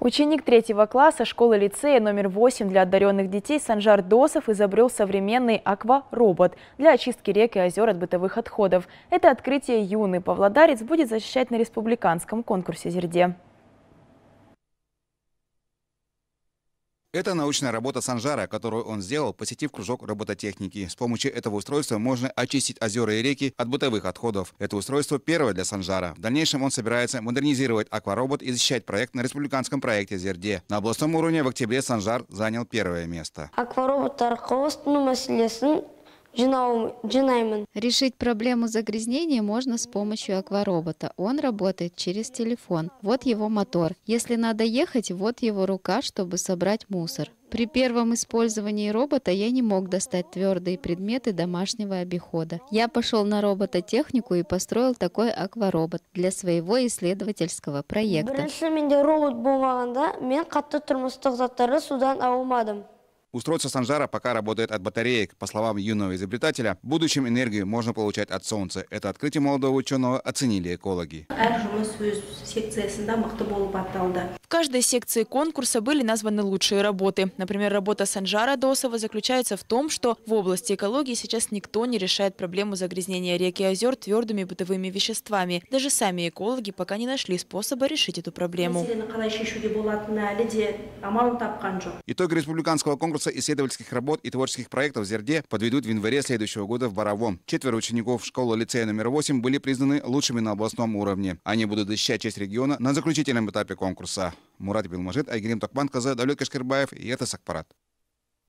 Ученик третьего класса школы-лицея номер 8 для одаренных детей Санжар Досов изобрел современный акваробот для очистки рек и озер от бытовых отходов. Это открытие юный павлодарец будет защищать на республиканском конкурсе «Зерде». Это научная работа Санжара, которую он сделал, посетив кружок робототехники. С помощью этого устройства можно очистить озера и реки от бытовых отходов. Это устройство первое для Санжара. В дальнейшем он собирается модернизировать акваробот и защищать проект на республиканском проекте «Зерде». На областном уровне в октябре Санжар занял первое место. Акваробот архост, ну, Решить проблему загрязнения можно с помощью акваробота. Он работает через телефон. Вот его мотор. Если надо ехать, вот его рука, чтобы собрать мусор. При первом использовании робота я не мог достать твердые предметы домашнего обихода. Я пошел на робототехнику и построил такой акваробот для своего исследовательского проекта. Бірінші менде робот болмағанда, мен қатты тұрмыстық заттарды судан аумадым. Устройство Санжара пока работает от батареек. По словам юного изобретателя, в будущем энергию можно получать от солнца. Это открытие молодого ученого оценили экологи каждой секции конкурса были названы лучшие работы. Например, работа Санжара Досова заключается в том, что в области экологии сейчас никто не решает проблему загрязнения рек и озер твердыми бытовыми веществами. Даже сами экологи пока не нашли способа решить эту проблему. А Итог республиканского конкурса исследовательских работ и творческих проектов в «Зерде» подведут в январе следующего года в Бараво. Четверо учеников школы-лицея номер 8 были признаны лучшими на областном уровне. Они будут защищать честь региона на заключительном этапе конкурса. мурат билмажит айгерим токманқызы дәулет кешкербаев ертіс ақпарат